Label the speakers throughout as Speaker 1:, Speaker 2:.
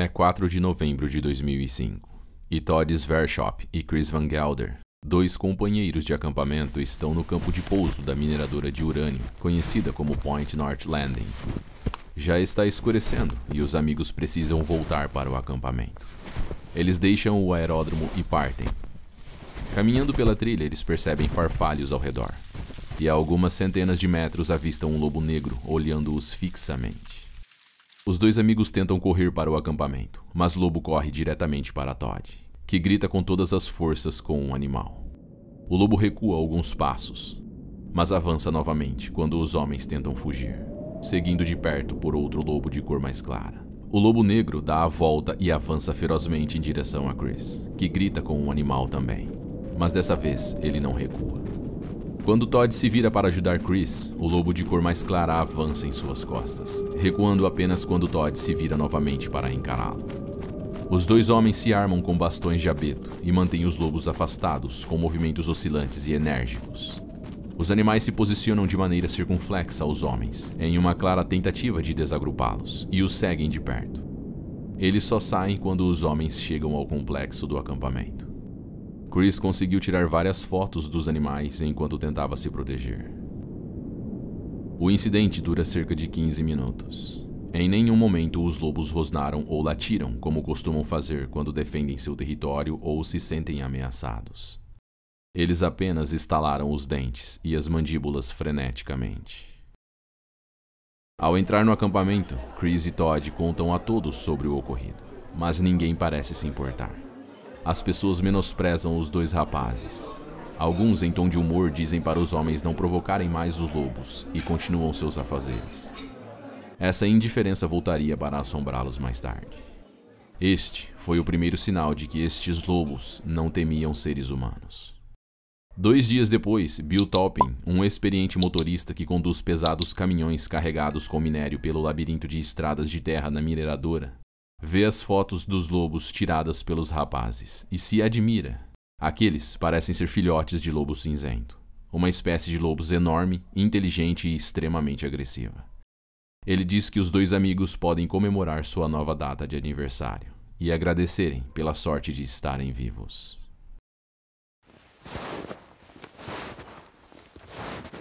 Speaker 1: é 4 de novembro de 2005 e Todd Svershop e Chris Van Gelder, dois companheiros de acampamento, estão no campo de pouso da mineradora de urânio, conhecida como Point North Landing. Já está escurecendo e os amigos precisam voltar para o acampamento. Eles deixam o aeródromo e partem. Caminhando pela trilha, eles percebem farfalhos ao redor. E a algumas centenas de metros avistam um lobo negro olhando-os fixamente. Os dois amigos tentam correr para o acampamento, mas Lobo corre diretamente para Todd, que grita com todas as forças com o um animal. O lobo recua alguns passos, mas avança novamente quando os homens tentam fugir, seguindo de perto por outro lobo de cor mais clara. O lobo negro dá a volta e avança ferozmente em direção a Chris, que grita com o um animal também, mas dessa vez ele não recua. Quando Todd se vira para ajudar Chris, o lobo de cor mais clara avança em suas costas, recuando apenas quando Todd se vira novamente para encará-lo. Os dois homens se armam com bastões de abeto e mantêm os lobos afastados com movimentos oscilantes e enérgicos. Os animais se posicionam de maneira circunflexa aos homens, em uma clara tentativa de desagrupá-los, e os seguem de perto. Eles só saem quando os homens chegam ao complexo do acampamento. Chris conseguiu tirar várias fotos dos animais enquanto tentava se proteger. O incidente dura cerca de 15 minutos. Em nenhum momento os lobos rosnaram ou latiram, como costumam fazer quando defendem seu território ou se sentem ameaçados. Eles apenas estalaram os dentes e as mandíbulas freneticamente. Ao entrar no acampamento, Chris e Todd contam a todos sobre o ocorrido, mas ninguém parece se importar. As pessoas menosprezam os dois rapazes. Alguns, em tom de humor, dizem para os homens não provocarem mais os lobos e continuam seus afazeres. Essa indiferença voltaria para assombrá-los mais tarde. Este foi o primeiro sinal de que estes lobos não temiam seres humanos. Dois dias depois, Bill Toppin, um experiente motorista que conduz pesados caminhões carregados com minério pelo labirinto de estradas de terra na mineradora, Vê as fotos dos lobos tiradas pelos rapazes e se admira. Aqueles parecem ser filhotes de lobo cinzento, uma espécie de lobos enorme, inteligente e extremamente agressiva. Ele diz que os dois amigos podem comemorar sua nova data de aniversário e agradecerem pela sorte de estarem vivos.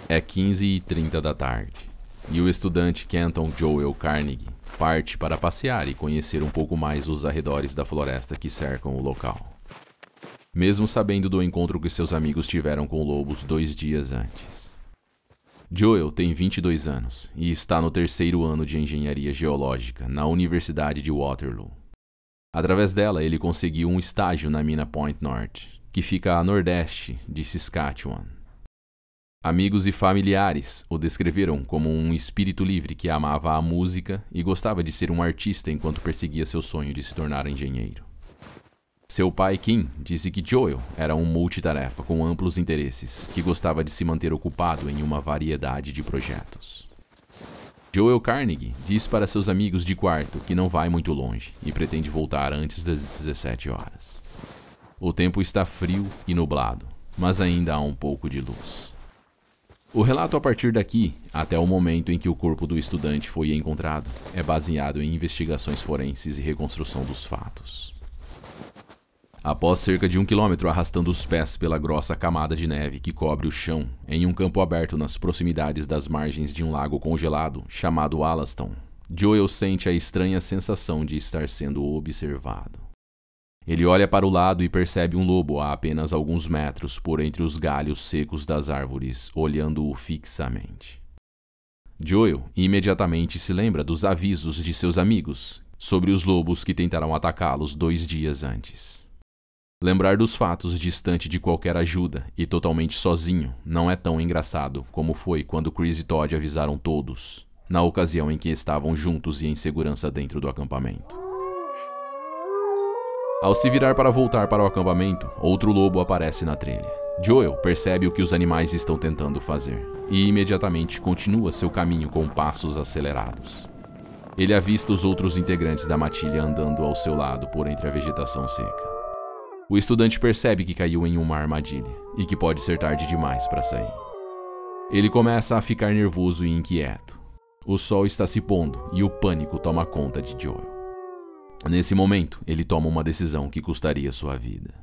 Speaker 1: É 15 e 30 da tarde e o estudante Kenton Joel Carnegie parte para passear e conhecer um pouco mais os arredores da floresta que cercam o local. Mesmo sabendo do encontro que seus amigos tiveram com lobos dois dias antes. Joel tem 22 anos e está no terceiro ano de engenharia geológica na Universidade de Waterloo. Através dela, ele conseguiu um estágio na mina Point North, que fica a nordeste de Saskatchewan. Amigos e familiares o descreveram como um espírito livre que amava a música e gostava de ser um artista enquanto perseguia seu sonho de se tornar engenheiro. Seu pai, Kim, disse que Joel era um multitarefa com amplos interesses, que gostava de se manter ocupado em uma variedade de projetos. Joel Carnegie diz para seus amigos de quarto que não vai muito longe e pretende voltar antes das 17 horas. O tempo está frio e nublado, mas ainda há um pouco de luz. O relato a partir daqui, até o momento em que o corpo do estudante foi encontrado, é baseado em investigações forenses e reconstrução dos fatos. Após cerca de um quilômetro arrastando os pés pela grossa camada de neve que cobre o chão, em um campo aberto nas proximidades das margens de um lago congelado chamado Alaston, Joel sente a estranha sensação de estar sendo observado. Ele olha para o lado e percebe um lobo a apenas alguns metros por entre os galhos secos das árvores, olhando-o fixamente. Joel imediatamente se lembra dos avisos de seus amigos sobre os lobos que tentaram atacá-los dois dias antes. Lembrar dos fatos distante de qualquer ajuda e totalmente sozinho não é tão engraçado como foi quando Chris e Todd avisaram todos, na ocasião em que estavam juntos e em segurança dentro do acampamento. Ao se virar para voltar para o acampamento, outro lobo aparece na trilha. Joel percebe o que os animais estão tentando fazer e imediatamente continua seu caminho com passos acelerados. Ele avista os outros integrantes da matilha andando ao seu lado por entre a vegetação seca. O estudante percebe que caiu em uma armadilha e que pode ser tarde demais para sair. Ele começa a ficar nervoso e inquieto. O sol está se pondo e o pânico toma conta de Joel. Nesse momento, ele toma uma decisão que custaria sua vida.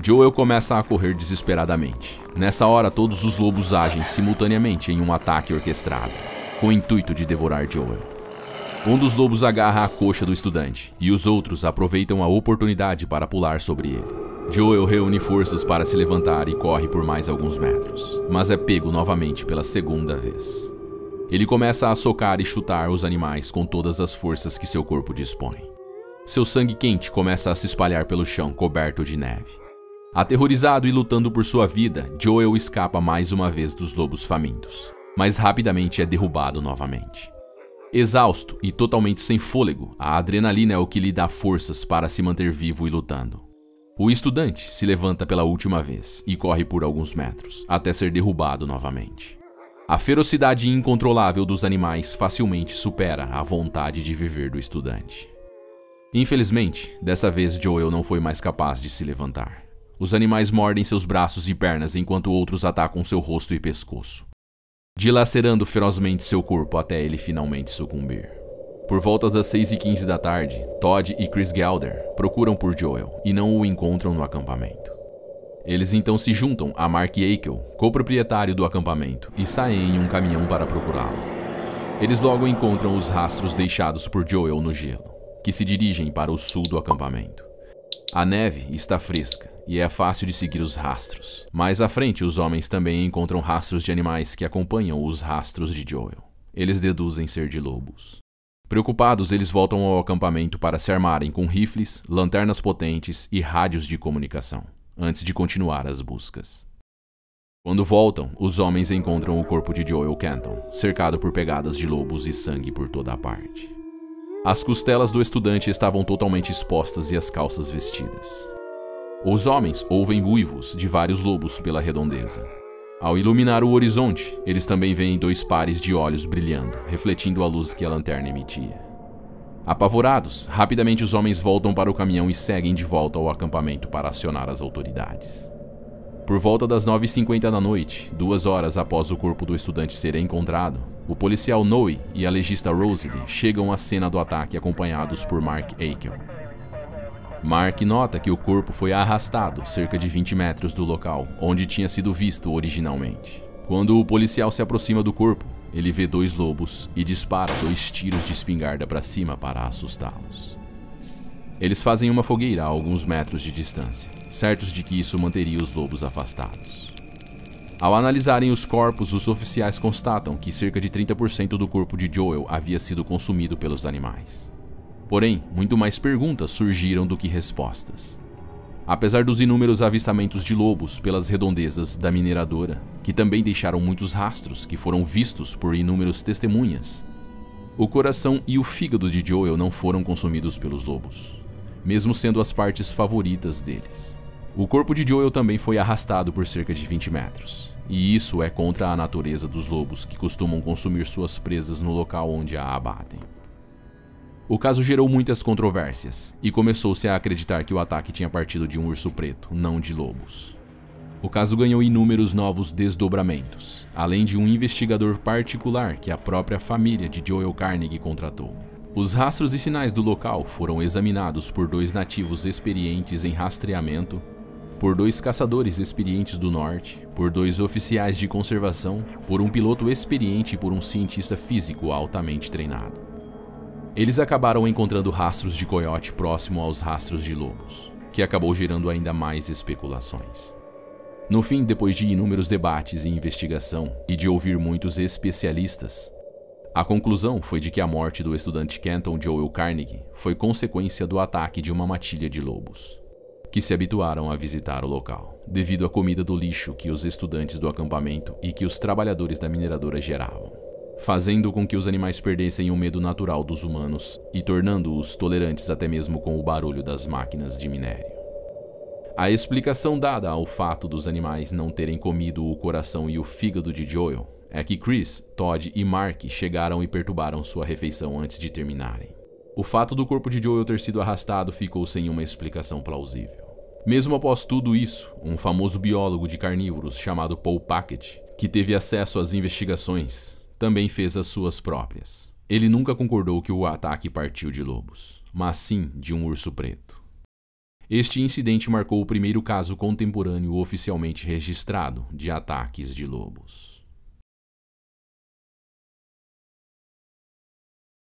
Speaker 1: Joel começa a correr desesperadamente. Nessa hora, todos os lobos agem simultaneamente em um ataque orquestrado, com o intuito de devorar Joel. Um dos lobos agarra a coxa do estudante, e os outros aproveitam a oportunidade para pular sobre ele. Joel reúne forças para se levantar e corre por mais alguns metros, mas é pego novamente pela segunda vez. Ele começa a socar e chutar os animais com todas as forças que seu corpo dispõe seu sangue quente começa a se espalhar pelo chão coberto de neve. Aterrorizado e lutando por sua vida, Joel escapa mais uma vez dos lobos famintos, mas rapidamente é derrubado novamente. Exausto e totalmente sem fôlego, a adrenalina é o que lhe dá forças para se manter vivo e lutando. O estudante se levanta pela última vez e corre por alguns metros, até ser derrubado novamente. A ferocidade incontrolável dos animais facilmente supera a vontade de viver do estudante. Infelizmente, dessa vez Joel não foi mais capaz de se levantar. Os animais mordem seus braços e pernas enquanto outros atacam seu rosto e pescoço, dilacerando ferozmente seu corpo até ele finalmente sucumbir. Por volta das 6h15 da tarde, Todd e Chris Gelder procuram por Joel e não o encontram no acampamento. Eles então se juntam a Mark Akel, coproprietário do acampamento, e saem em um caminhão para procurá-lo. Eles logo encontram os rastros deixados por Joel no gelo que se dirigem para o sul do acampamento. A neve está fresca e é fácil de seguir os rastros. Mais à frente, os homens também encontram rastros de animais que acompanham os rastros de Joel. Eles deduzem ser de lobos. Preocupados, eles voltam ao acampamento para se armarem com rifles, lanternas potentes e rádios de comunicação, antes de continuar as buscas. Quando voltam, os homens encontram o corpo de Joel Canton, cercado por pegadas de lobos e sangue por toda a parte. As costelas do estudante estavam totalmente expostas e as calças vestidas. Os homens ouvem uivos de vários lobos pela redondeza. Ao iluminar o horizonte, eles também veem dois pares de olhos brilhando, refletindo a luz que a lanterna emitia. Apavorados, rapidamente os homens voltam para o caminhão e seguem de volta ao acampamento para acionar as autoridades. Por volta das 9h50 da noite, duas horas após o corpo do estudante ser encontrado, o policial Noe e a legista Rosalie chegam à cena do ataque acompanhados por Mark Aiken. Mark nota que o corpo foi arrastado cerca de 20 metros do local onde tinha sido visto originalmente. Quando o policial se aproxima do corpo, ele vê dois lobos e dispara dois tiros de espingarda para cima para assustá-los. Eles fazem uma fogueira a alguns metros de distância, certos de que isso manteria os lobos afastados. Ao analisarem os corpos, os oficiais constatam que cerca de 30% do corpo de Joel havia sido consumido pelos animais. Porém, muito mais perguntas surgiram do que respostas. Apesar dos inúmeros avistamentos de lobos pelas redondezas da mineradora, que também deixaram muitos rastros que foram vistos por inúmeras testemunhas, o coração e o fígado de Joel não foram consumidos pelos lobos, mesmo sendo as partes favoritas deles. O corpo de Joel também foi arrastado por cerca de 20 metros. E isso é contra a natureza dos lobos, que costumam consumir suas presas no local onde a abatem. O caso gerou muitas controvérsias, e começou-se a acreditar que o ataque tinha partido de um urso preto, não de lobos. O caso ganhou inúmeros novos desdobramentos, além de um investigador particular que a própria família de Joel Carnegie contratou. Os rastros e sinais do local foram examinados por dois nativos experientes em rastreamento por dois caçadores experientes do norte, por dois oficiais de conservação, por um piloto experiente e por um cientista físico altamente treinado. Eles acabaram encontrando rastros de coiote próximo aos rastros de lobos, que acabou gerando ainda mais especulações. No fim, depois de inúmeros debates e investigação e de ouvir muitos especialistas, a conclusão foi de que a morte do estudante Kenton Joel Carnegie foi consequência do ataque de uma matilha de lobos que se habituaram a visitar o local, devido à comida do lixo que os estudantes do acampamento e que os trabalhadores da mineradora geravam, fazendo com que os animais perdessem o medo natural dos humanos e tornando-os tolerantes até mesmo com o barulho das máquinas de minério. A explicação dada ao fato dos animais não terem comido o coração e o fígado de Joel é que Chris, Todd e Mark chegaram e perturbaram sua refeição antes de terminarem. O fato do corpo de Joel ter sido arrastado ficou sem uma explicação plausível. Mesmo após tudo isso, um famoso biólogo de carnívoros chamado Paul Packett, que teve acesso às investigações, também fez as suas próprias. Ele nunca concordou que o ataque partiu de lobos, mas sim de um urso preto. Este incidente marcou o primeiro caso contemporâneo oficialmente registrado de ataques de lobos.